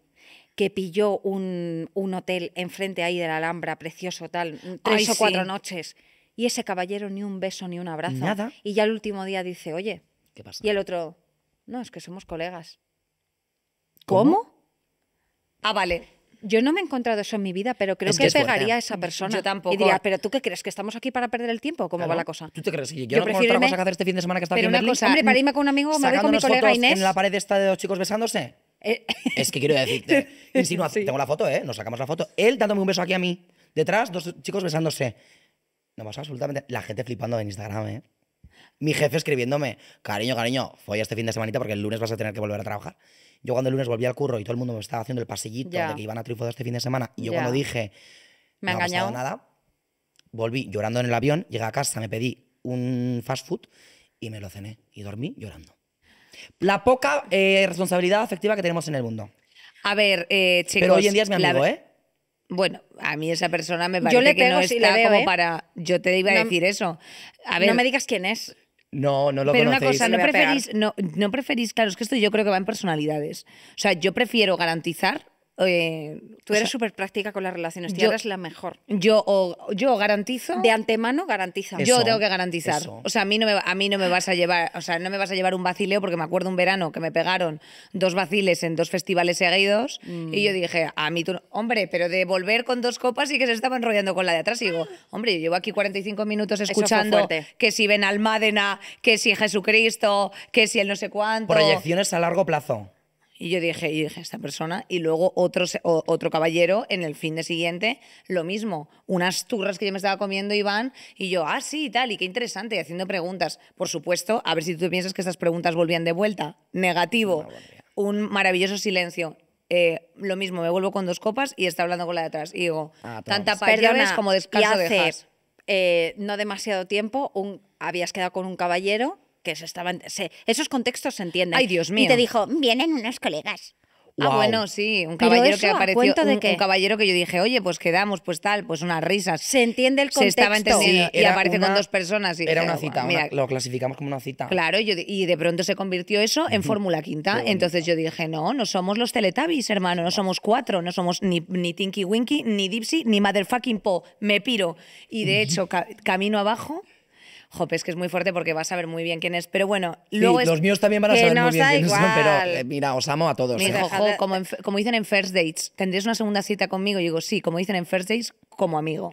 que pilló un, hotel enfrente ahí de la Alhambra, precioso tal, tres o cuatro noches. Y ese caballero ni un beso ni un abrazo. Nada. Y ya el último día dice, oye, ¿qué pasa? Y el otro, no, es que somos colegas. ¿Cómo? Ah, vale. Yo no me he encontrado eso en mi vida, pero creo que, pegaría a esa persona. Yo tampoco. Y diría, ¿pero tú qué crees? ¿Que estamos aquí para perder el tiempo? ¿Cómo va la cosa? ¿Tú te crees? Yo, yo no prefiero otra a hacer este fin de semana que está en Hombre, para irme con un amigo, me voy con mi colega Inés. en la pared está de los chicos besándose? Eh, es que quiero decirte, (laughs) si no tengo la foto, ¿eh? Nos sacamos la foto. Él dándome un beso aquí a mí. Detrás, dos chicos besándose. No pasa absolutamente. La gente flipando en Instagram, ¿eh? Mi jefe escribiéndome, cariño, cariño, folla este fin de semanita porque el lunes vas a tener que volver a trabajar. Yo cuando el lunes volví al curro y todo el mundo me estaba haciendo el pasillito de que iban a triunfar este fin de semana, y yo cuando dije, me no ha pasado nada, volví llorando en el avión, llegué a casa, me pedí un fast food y me lo cené y dormí llorando. La poca eh, responsabilidad afectiva que tenemos en el mundo. A ver, eh, chicos. Pero hoy en día es mi amigo, ¿eh? Bueno, a mí esa persona me parece yo le que no está como ¿eh? para. Yo te iba a decir eso. A ver, no me digas quién es. No, no lo Pero una cosa, no preferís, no preferís, claro, es que esto yo creo que va en personalidades. O sea, yo prefiero garantizar eh, Tú eres súper práctica con las relaciones, tú eres la mejor. Yo, yo garantizo. De antemano garantiza. yo tengo que garantizar. O sea, a mí, no me, a mí no me vas a llevar, o sea, no me vas a llevar un vacileo porque me acuerdo un verano que me pegaron dos vaciles en dos festivales seguidos y mm. yo dije, a mí tú, hombre, pero de volver con dos copas y que se estaba enrollando con la de atrás. Y digo, ah. hombre, yo llevo aquí 45 minutos escuchando que si ven Almádena, que si Jesucristo, que si el no sé cuánto. Proyecciones a largo plazo. Y yo dije, y dije, esta persona. Y luego otro, otro caballero en el fin de siguiente, lo mismo. Unas turras que yo me estaba comiendo, Iván, y yo, ah, sí, y tal, y qué interesante, y haciendo preguntas. Por supuesto, a ver si tú piensas que estas preguntas volvían de vuelta. Negativo. un maravilloso silencio. Eh, lo mismo, me vuelvo con dos copas y está hablando con la de atrás. Y digo, ah, tanta perdona como descanso de eh, no demasiado tiempo, un, habías quedado con un caballero que se estaban. esos contextos se entienden. Ay, Dios mío. Y te dijo, vienen unos colegas. Ah, bueno, sí, un caballero que apareció, de un, caballero que yo dije, oye, pues quedamos, pues tal, pues unas risas. Se entiende el contexto. Se estaba entendiendo sí, y aparece con dos personas. era una cita, mira, lo clasificamos como una cita. Claro, y de pronto se convirtió eso en Fórmula Quinta. Entonces yo dije, no, no somos los Teletubbies, hermano, no somos cuatro, no somos ni, Tinky Winky, ni Dipsy, ni Motherfucking Po, me piro. Y de hecho, camino abajo Jope, es que es muy fuerte porque vas a saber muy bien quién es. Pero bueno, luego los míos también van a saber muy bien quién es (laughs) pero eh, mira, os amo a todos. ¿eh? como, como, dicen en First Dates, ¿tendréis una segunda cita conmigo? Y digo, sí, como dicen en First Dates, como amigo.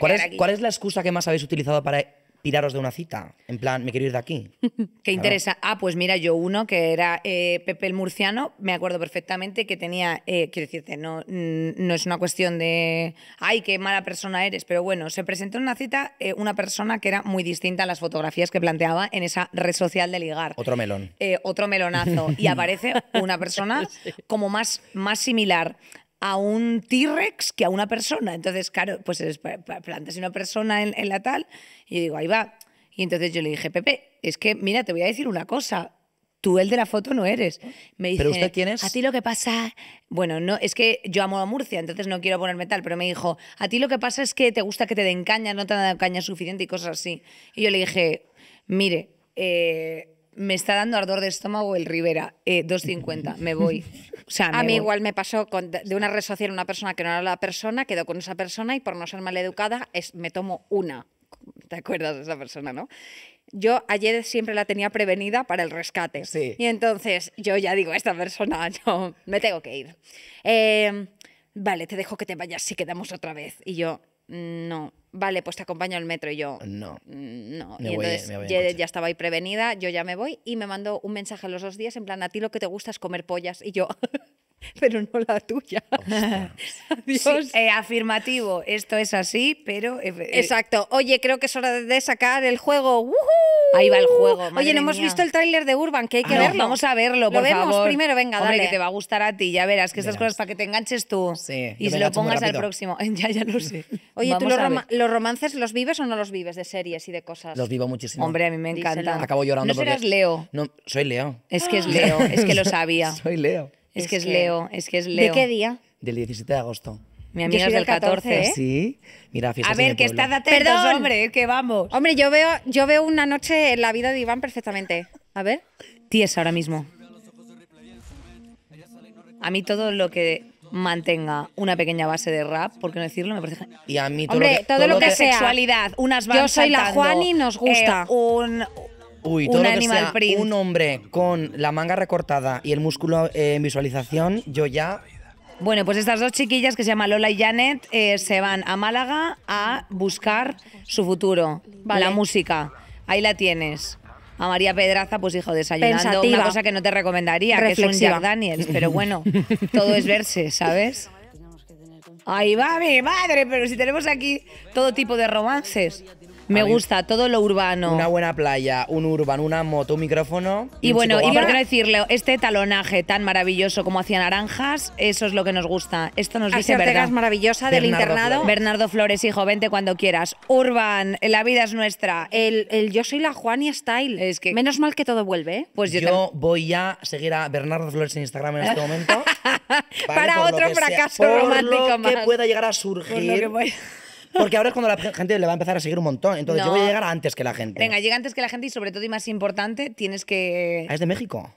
¿Cuál es, ¿Cuál es la excusa que más habéis utilizado para piraros de una cita? En plan, me quiero ir de aquí. (laughs) Qué interesa. Ah, pues mira, yo uno que era eh, Pepe el Murciano, me acuerdo perfectamente que tenía, eh, quiero decirte, no, mm, no es una cuestión de, ay, qué mala persona eres, pero bueno, se presentó en una cita eh, una persona que era muy distinta a las fotografías que planteaba en esa red social de ligar. Otro melón. otro melonazo. (laughs) Y aparece una persona (laughs) como más, más similar a un T-Rex que a una persona. Entonces, claro, pues plantas una persona en, la tal y digo, ahí va. Y entonces yo le dije, Pepe, es que, mira, te voy a decir una cosa tú el de la foto no eres. Me dice, ¿Pero usted quién es? A ti lo que pasa. Bueno, no, es que yo amo a Murcia, entonces no quiero ponerme tal, pero me dijo, a ti lo que pasa es que te gusta que te den caña, no te dan caña suficiente y cosas así. Y yo le dije, mire, eh, me está dando ardor de estómago el Rivera, 2.50, eh, me voy. (laughs) a mí igual me pasó de una red social una persona que no era la persona, quedó con esa persona y por no ser maleducada es, me tomo una. ¿Te acuerdas de esa persona, no? yo ayer siempre la tenía prevenida para el rescate. Y entonces yo ya digo, esta persona, (laughs) yo me tengo que ir. Em, vale, te dejo que te vayas si quedamos otra vez. Y yo, no, vale, pues te acompaño al metro y yo. No. Mm, no. entonces ya, estaba ahí prevenida, yo ya me voy y me mandó un mensaje los dos días en plan, a ti lo que te gusta es comer pollas y yo. (laughs) (laughs) pero no la tuya. (laughs) Adiós. Eh, afirmativo, esto es así, pero... Eh, eh, Exacto. Oye, creo que es hora de sacar el juego. Ahí va el juego. Oye, no hemos visto el tráiler de Urban, que hay que ver. Ah, verlo. vamos a verlo, por vemos primero, venga, dale. que te va a gustar a ti, ya verás, que estas cosas para que te enganches tú sí, y se lo pongas al próximo. (laughs) ya, ya lo sé. Oye, ¿tú los, romances los vives o no los vives de series y de cosas? Los vivo muchísimo. Hombre, a mí me encanta. Acabo llorando. ¿No serás Leo? No, soy Leo. Es que es ah. Leo, es que lo sabía. soy Leo. Es, que es Leo, es que es Leo. ¿De qué día? Del 17 de agosto. Mi amigo es del 14, ¿eh? Sí. Mira, fíjate. A ver, que estás atentos, Perdón. hombre, que vamos. Hombre, yo veo, yo veo una noche en la vida de Iván perfectamente. A ver. Ties ahora mismo. A mí todo lo que mantenga una pequeña base de rap, por qué no decirlo, me parece Y a mí todo lo que, todo lo que, sea. sexualidad, unas Yo soy la la Juani, nos eh, gusta. un, Uy, todo un que sea un hombre con la manga recortada y el músculo en visualización, yo ya bueno, pues estas dos chiquillas que se llaman Lola y Janet eh, se van a Málaga a buscar su futuro, la música. Ahí la tienes. A María Pedraza, pues hijo, desayunando. Una cosa que no te recomendaría, que es un Jack Daniels, pero bueno, todo es verse, ¿sabes? Ahí va mi madre, pero si tenemos aquí todo tipo de romances. Me gusta todo lo urbano. Una buena playa, un urban, una moto, un micrófono. Y, bueno, y por qué decirle, este talonaje tan maravilloso como hacía Naranjas, eso es lo que nos gusta. Esto nos dice verdad. es maravillosa del internado. Bernardo Flores, hijo, vente cuando quieras. Urban, la vida es nuestra. El, yo soy la Juani Style. Es que Menos mal que todo vuelve. ¿eh? Pues yo, voy a seguir a Bernardo Flores en Instagram en este momento. (laughs) Para otro fracaso romántico lo que pueda llegar a surgir. Porque ahora es cuando la gente le va a empezar a seguir un montón. Entonces yo voy a llegar antes que la gente. Venga, llega antes que la gente y sobre todo y más importante, tienes que... Ah, ¿Es de México?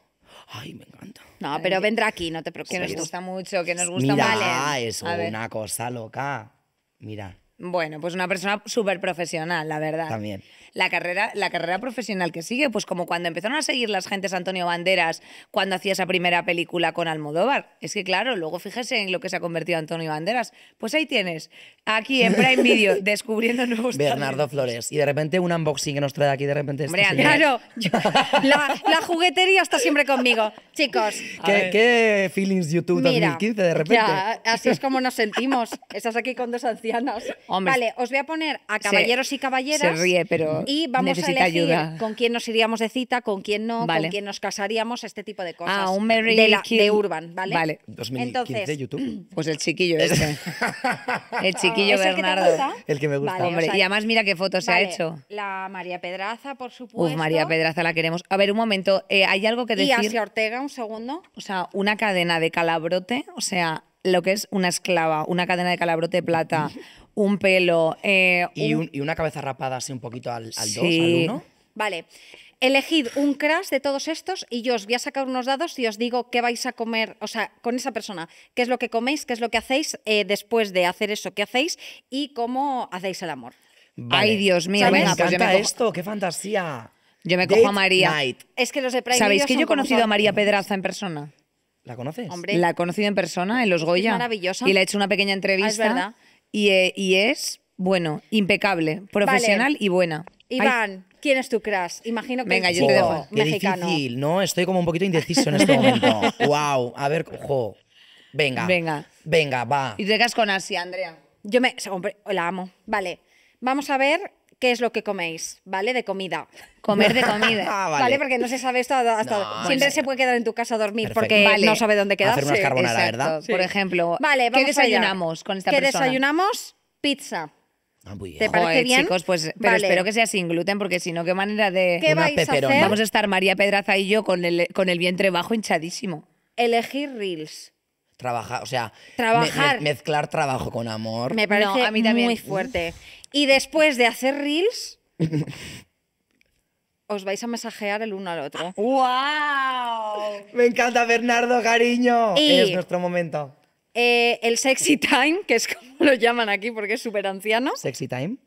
Ay, me encanta. No, pero eh, vendrá aquí, no te preocupes. Que nos gusta mucho, que nos gusta Mira, vale. es una cosa loca. Mira. Bueno, pues una persona súper profesional, la verdad. También. La carrera, la carrera profesional que sigue, pues como cuando empezaron a seguir las gentes Antonio Banderas cuando hacía esa primera película con Almodóvar. Es que claro, luego fíjese en lo que se ha convertido Antonio Banderas. Pues ahí tienes, aquí en Prime Video, (laughs) descubriendo nuevos Bernardo Flores. Y de repente un unboxing que nos trae aquí, de repente... Este claro, (laughs) la, juguetería está siempre conmigo, chicos. ¿Qué, feelings YouTube 2015 de repente? Ya, así es como nos sentimos. Estás aquí con dos ancianas vale, os voy a poner a caballeros y caballeras. Se ríe, pero y vamos a elegir con quién nos iríamos de cita, con quién no, con quién nos casaríamos, este tipo de cosas. Ah, un Mary de, Urban, ¿vale? Vale. 2015, Entonces, YouTube. (clears throat) Pues el chiquillo ese. (laughs) el chiquillo Bernardo. El que, el que, me gusta. y además mira qué fotos se ha hecho. La María Pedraza, por supuesto. Uf, María Pedraza la queremos. A ver, un momento, eh, hay algo que decir. Y Ortega, un segundo. O sea, una cadena de calabrote, o sea, lo que es una esclava, una cadena de calabrote plata, un pelo. Eh, y, una cabeza rapada así un poquito al dos, al uno. Vale. Elegid un crash de todos estos y yo os voy a sacar unos dados y os digo qué vais a comer, o sea, con esa persona, qué es lo que coméis, qué es lo que hacéis eh, después de hacer eso qué hacéis y cómo hacéis el amor. Ay, Dios mío, esto, qué fantasía. Yo me cojo a María. Es que los de ¿Sabéis que yo he conocido a María Pedraza en persona? ¿La conoces? La he conocido en persona, en Los Goya. maravillosa. Y le he hecho una pequeña ah, entrevista. Eh, y, es, bueno, impecable, profesional y buena. Iván, ¿quién es tu crush? Imagino que Venga, yo te dejo. mexicano. difícil, ¿no? Estoy como un poquito indeciso en este momento. wow, (laughs) a ver, ojo. Venga. Venga. Venga, va. Y te quedas con Asia, Andrea. Yo me. la amo. Vale. Vamos a ver qué es lo que coméis, ¿vale? De comida. (laughs) Comer de comida. (laughs) ah, vale. vale. Porque no se sabe esto hasta... siempre se puede quedar en tu casa a dormir porque no sabe dónde quedarse. Hacer unas Exacto, ¿verdad? Por ejemplo, ¿qué desayunamos con esta persona? ¿Qué desayunamos? Pizza. Ah, muy bien. ¿Te parece Chicos, pues pero espero que sea sin gluten, porque si no, qué manera de. ¿Qué a Vamos a estar María Pedraza y yo con el, con el vientre bajo hinchadísimo. Elegir reels. Trabajar, o sea, Trabajar. mezclar trabajo con amor. Me parece muy fuerte. Y después de hacer reels, (laughs) os vais a mensajear el uno al otro. ¡Wow! Me encanta, Bernardo, cariño. Y, es nuestro momento. Eh, el sexy time, que es (laughs) como lo llaman aquí porque es súper anciano. ¿Sexy time?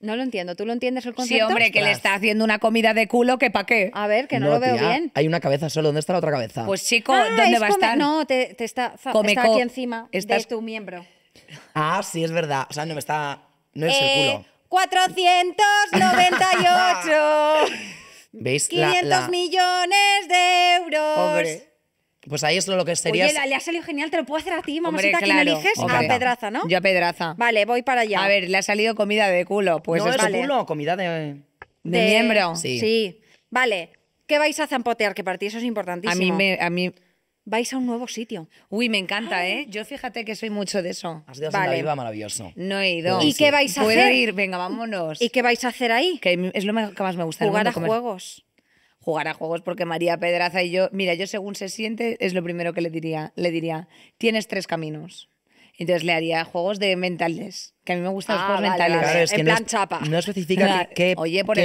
No lo entiendo. ¿Tú lo entiendes el concepto? Sí, hombre, que le está haciendo una comida de culo que pa' qué. A ver, que no, lo veo bien. Hay una cabeza solo. ¿Dónde está la otra cabeza? Pues chico, ah, ¿dónde va a estar? No, te, te está, está aquí encima de tu miembro. Ah, sí, es verdad. O sea, no me está... No es el culo. 498. Eh, (laughs) ¿Veis? 500 la, millones de euros. Hombre. Pues ahí es lo que sería. Oye, le ha salido genial, te lo puedo hacer a ti, Vamos, ¿quién quien eliges? Hombre. A Pedraza, ¿no? Yo a Pedraza. Vale, voy para allá. A ver, le ha salido comida de culo. Pues no, es vale. culo, comida de... de... miembro. Sí. Vale. ¿Qué vais a zampotear? Que para ti eso es importantísimo. A mí, me, a mí vais a un nuevo sitio. Uy, me encanta, ¿eh? Yo fíjate que soy mucho de eso. Has ahí vida maravilloso. No he ido. ¿Y qué vais a ¿Puedo hacer? ir, venga, vámonos. ¿Y qué vais a hacer ahí? Que es lo que más me gusta. Jugar a juegos. Jugar a juegos porque María Pedraza y yo, mira, yo según se siente es lo primero que le diría, le diría, tienes tres caminos. Entonces le haría juegos de mentales, que a mí me gustan los ah, juegos mentales, en plan chapa. No especifica qué, Oye, por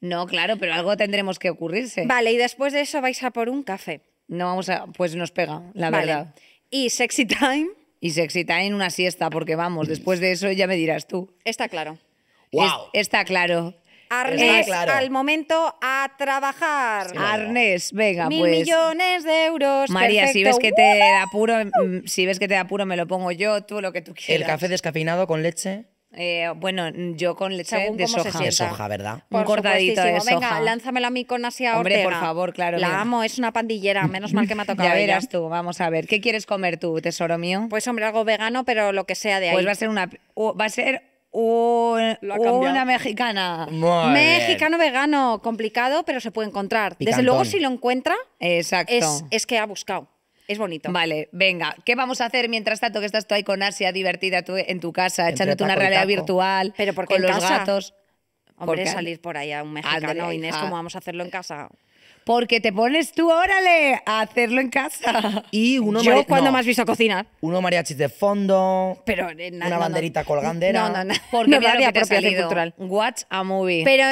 No, claro, pero algo tendremos que ocurrirse. Vale, y después de eso vais a por un café. No vamos a. Pues nos pega, la verdad. Y Sexy Time. Y Sexy Time, una siesta, porque vamos, después de eso ya me dirás tú. Está claro. está claro. Arnés al momento a trabajar. Arnés, venga, Mil pues. millones de euros. María, si ves que te da ¡Uh! apuro, mm, si ves que te apuro, me lo pongo yo, tú lo que tú quieras. El café descafeinado con leche. Eh, bueno, yo con leche de soja. ¿verdad? un cortadito de soja. Venga, lánzamela a mí con Asia Hombre, por favor, claro. La amo, es una pandillera, menos mal que me ha (laughs) tocado Ya verás tú, vamos a ver. ¿Qué quieres comer tú, tesoro mío? Pues hombre, algo vegano, pero lo que sea de ahí. Pues va a ser una... Va a ser una mexicana. Mexicano vegano, complicado, pero se puede encontrar. Desde luego, si lo encuentra, es que ha buscado. Es bonito. Vale, venga. ¿Qué vamos a hacer mientras tanto que estás tú ahí con Asia divertida tú en tu casa, echándote una realidad virtual con los casa? gatos? Hombre, salir por ahí a un mexicano, Inés, ¿cómo vamos a hacerlo en casa? Porque te pones tú, órale, a hacerlo en casa. (laughs) Y uno Yo, cuando me has visto cocinar? Uno mariachis de fondo, Pero, eh, una banderita colgandera. No, no, no. Porque mira lo que te Watch a movie. Pero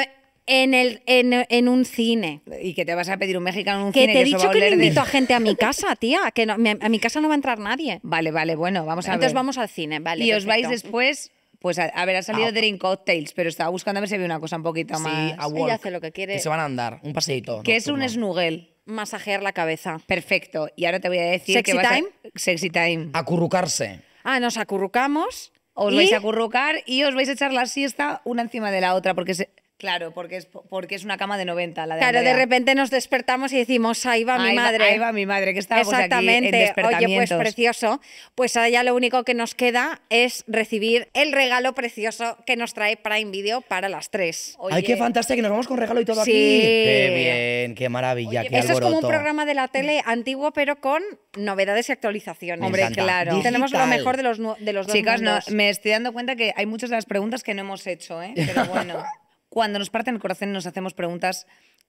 en, el, en, un cine. ¿Y que te vas a pedir un mexicano en un que cine? que te he dicho que no invito a (laughs) gente a mi casa, tía. Que a mi casa no va a entrar nadie. Vale, vale, bueno, vamos a ver. Entonces vamos al cine, vale. Y os vais después pues a, ver, ha salido de ah, Dream Cocktails, pero estaba buscando a ver si había una cosa un poquito más. A Ella hace lo que quiere. Que se van a andar, un paseito. Que es un snuggle. Masajear la cabeza. Perfecto. Y ahora te voy a decir. que vas time? A, sexy time. Acurrucarse. Ah, nos acurrucamos. Os vais a acurrucar y os vais a echar la siesta una encima de la otra, porque se, Claro, porque es, porque es una cama de 90 la de Claro, de repente nos despertamos y decimos, ahí va mi madre. ahí va mi madre, que estábamos Exactamente. aquí en Oye, pues precioso. Pues ahora ya lo único que nos queda es recibir el regalo precioso que nos trae Prime Video para las tres. ¡Ay, qué fantástico! Que nos vamos con regalo y todo sí. ¡Qué bien! ¡Qué maravilla! eso es como un programa de la tele antiguo, pero con novedades y actualizaciones. Hombre, claro. Y Tenemos lo mejor de los, de los dos Chicas, me estoy dando cuenta que hay muchas de las preguntas que no hemos hecho, ¿eh? Pero bueno... (laughs) Cuando nos parten el corazón nos hacemos preguntas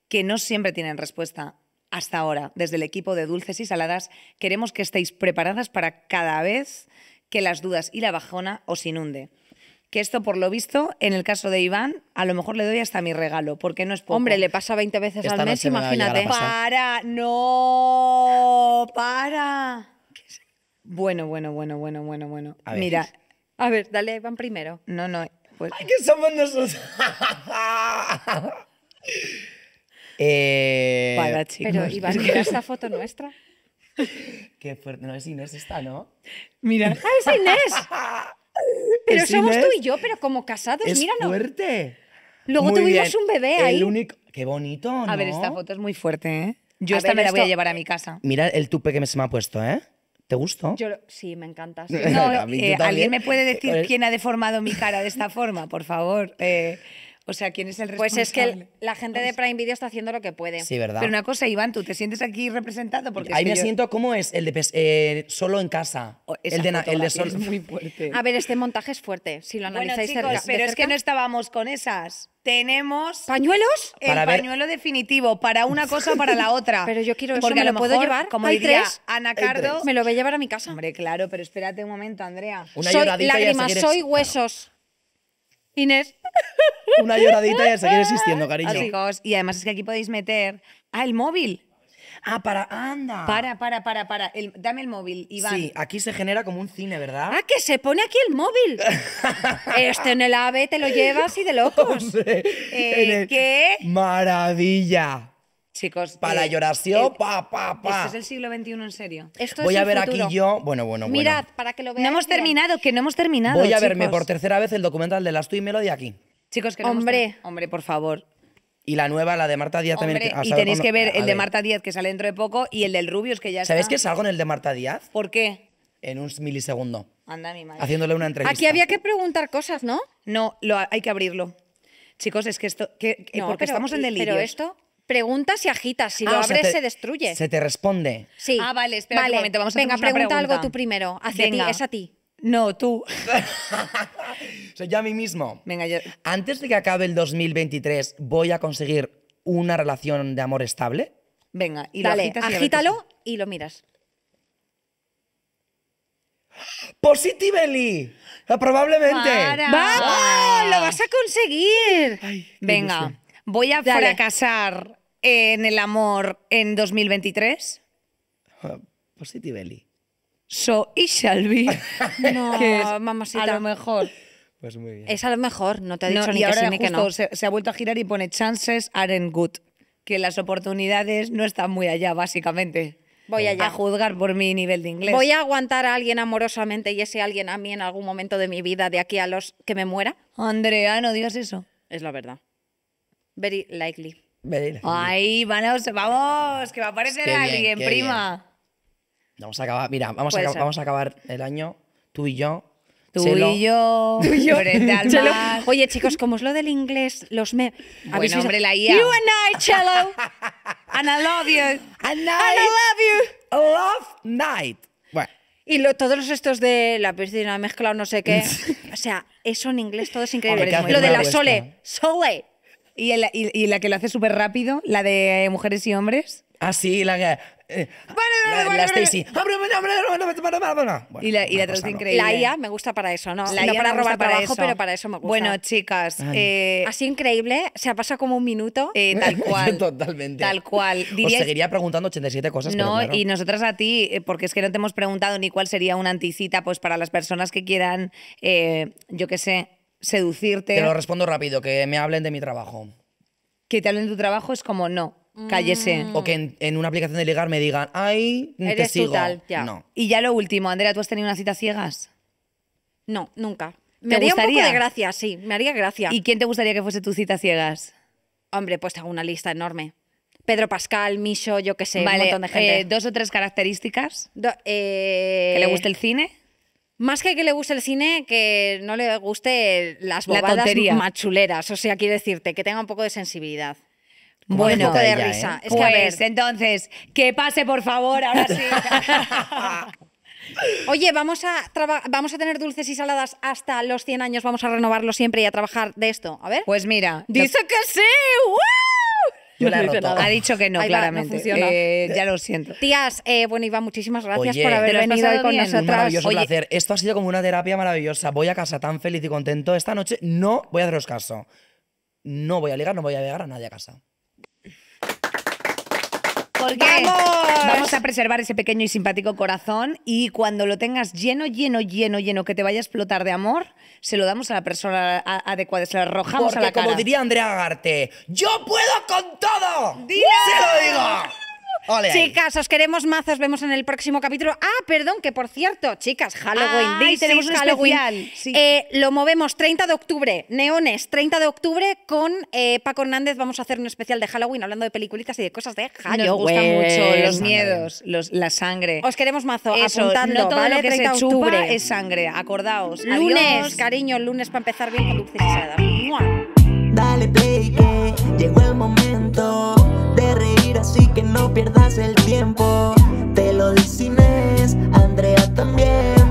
que no siempre tienen respuesta. Hasta ahora, desde el equipo de Dulces y Saladas, queremos que estéis preparadas para cada vez que las dudas y la bajona os inunde. Que esto, por lo visto, en el caso de Iván, a lo mejor le doy hasta mi regalo, porque no es Hombre, le pasa 20 veces al mes, imagínate. ¡Para! ¡No! ¡Para! Bueno, bueno, bueno, bueno, bueno, bueno. Mira. A ver, dale Iván primero. No, no. Ay, que somos nosotros. (laughs) eh... Para chicos. Pero Iván, mira esta foto nuestra. Qué fuerte. No es Inés esta, ¿no? Mira. Ah, es Inés! (laughs) pero somos tú y yo, pero como casados, es fuerte! Luego tuvimos un bebé ahí. El único... Qué bonito, ¿no? A ver, esta foto es muy fuerte, ¿eh? Yo esta me la voy a llevar a mi casa. Mira el tupe que me se me ha puesto, ¿eh? ¿Te gustó? sí, me encanta. (laughs) Eh, ¿Alguien me puede decir eh, quién ha deformado mi cara de esta forma, por favor? Eh. O sea, ¿quién es el responsable? Pues es que la gente de Prime Video está haciendo lo que puede. Sí, ¿verdad? Pero una cosa, Iván, ¿tú te sientes aquí representado? Ahí me siento como es el de eh, solo en casa. el de, el A ver, este montaje es fuerte, si lo analizáis Pero es que no estábamos con esas. Tenemos. ¿Pañuelos? El pañuelo definitivo, para una cosa o para la otra. (laughs) pero yo quiero eso, Porque lo, puedo llevar? Como diría Ana Cardo. Me lo voy a llevar a mi casa. Hombre, claro, pero espérate un momento, Andrea. Una soy lágrimas, soy huesos. Inés. Una lloradita y ya seguir existiendo, (laughs) cariño. y además es que aquí podéis meter. Ah, el móvil. Ah, para, anda. Para, para, para, para. El, dame el móvil, Iván. Sí, aquí se genera como un cine, ¿verdad? Ah, que se pone aquí el móvil. (laughs) este en el AVE te lo llevas y de locos. Eh, ¿Qué? Maravilla. Chicos, para la eh, lloración, eh, pa, pa, pa. Este es el siglo XXI en serio. Esto Voy a ver aquí yo. Bueno, bueno, bueno. Mirad, para que lo veáis. No hemos terminado, que no hemos terminado. Voy a verme por tercera vez el documental de Las tú y Melody aquí. Chicos, que Hombre, hombre, por favor. Y la nueva, la de Marta Díaz también. y tenéis que ver el de Marta Díaz, que sale dentro de poco, y el del Rubius, que ya ¿Sabéis que salgo en el de Marta Díaz? ¿Por qué? En un milisegundo. Anda, mi madre. Haciéndole una entrevista. Aquí había que preguntar cosas, ¿no? No, lo, hay que abrirlo. Chicos, es que esto. Que, porque estamos en delirio. Pero esto preguntas y agitas. Si lo ah, abres, se destruye. Se te responde. Sí. Ah, vale, espera un momento. Vamos a Venga, pregunta, algo tú primero. Hacia ti, es a ti. No, tú. Soy (laughs) yo a mí mismo. Venga, yo... Antes de que acabe el 2023, ¿voy a conseguir una relación de amor estable? Venga, y Dale, lo agítalo y lo miras. ¡Positively! Probablemente. ¡Vamos! ¡Lo vas a conseguir! Venga. ¿Voy a fracasar en el amor en 2023? Positively. Pues so it shall be. (laughs) No, mamacita. A lo mejor. Pues muy bien. Es a lo mejor, no te ha dicho ni que sí ni que no. Se, se, ha vuelto a girar y pone chances aren't good. Que las oportunidades no están muy allá, básicamente. Voy allá. A juzgar por mi nivel de inglés. Voy a aguantar a alguien amorosamente y ese alguien a mí en algún momento de mi vida, de aquí a los que me muera. Andrea, no digas eso. Es la verdad. Very likely. Very likely. Ay, vamos, vamos, que va a aparecer alguien, prima. Vamos a acabar, mira, vamos a, acabar, vamos a acabar el año, tú y yo, Tú y yo, (laughs) Tú y yo. Al (laughs) Oye, chicos, como es lo del inglés, los me. Bueno, hombre, la IA. You and I, cello. (laughs) and I love you. And I, love you. Love night. Bueno. Y lo, todos estos de la piscina mezclado, no sé qué. o sea, eso en inglés todo es increíble. lo de la Sole. Sole. Y, la que lo hace súper rápido, la de eh, mujeres y hombres. Ah, sí, la que. la, Stacy. Y la- y la traducción increíble. La IA me gusta para eso, ¿no? no para robar trabajo, pero para eso me gusta. Bueno, chicas, eh, así increíble, se ha pasado como un minuto. Eh, tal (laughs) cual. Totalmente. Tal cual. Os seguiría preguntando 87 cosas. pero No, y nosotras a ti, porque es que no te hemos preguntado ni cuál sería una anticita, pues para las personas que quieran, yo qué sé, seducirte. Te lo respondo rápido, que me hablen de mi trabajo. Que te hablen de tu trabajo es como no, cállese. O que en, una aplicación de ligar me digan, ay, te sigo. No. Y ya lo último, Andrea, ¿tú has tenido una cita ciegas? No, nunca. Me haría un poco de gracia, sí, me haría gracia. ¿Y quién te gustaría que fuese tu cita ciegas? Hombre, pues tengo una lista enorme. Pedro Pascal, Micho, yo qué sé, un montón de gente. Eh, dos o tres características. Eh, que le guste el cine. Más que que le guste el cine, que no le guste las bobadas machuleras. O sea, quiero decirte, que tenga un poco de sensibilidad. Bueno, un de risa. ¿eh? a pues, ver. entonces, que pase, por favor, ahora sí. (laughs) Oye, vamos a, vamos a tener dulces y saladas hasta los 100 años, vamos a renovarlo siempre y a trabajar de esto. A ver. Pues mira. Dice que sí. ¡Woo! Ha dicho que no, claramente. Eh, ya lo siento. Tías, eh, bueno, Iván, muchísimas gracias por haber venido hoy con nosotros. nosotras. Un maravilloso placer. Esto ha sido como una terapia maravillosa. Voy a casa tan feliz y contento. Esta noche no voy a haceros caso. No voy a ligar, no voy a llegar a nadie a casa. Porque ¡Vamos! a preservar ese pequeño y simpático corazón y cuando lo tengas lleno, lleno, lleno, lleno, que te vaya a explotar de amor, se lo damos a la persona adecuada, se lo arrojamos a la cara. como diría Andrea Garte, ¡yo puedo con todo! ¡Día! ¡Se lo digo! chicas, os queremos mazos. Vemos en el próximo capítulo. Ah, perdón, que por cierto, chicas, Halloween. tenemos un eh, lo movemos 30 de octubre. Neones, 30 de octubre con eh, Paco Hernández. Vamos a hacer un especial de Halloween hablando de peliculitas y de cosas de Halloween. Nos gustan mucho los miedos, la sangre. Os queremos mazo. apuntando, no todo lo que se es sangre. Acordaos. Lunes, cariño, lunes para empezar bien con Dale llegó el momento de así que no pierdas el tiempo. Te lo cines, Andrea también.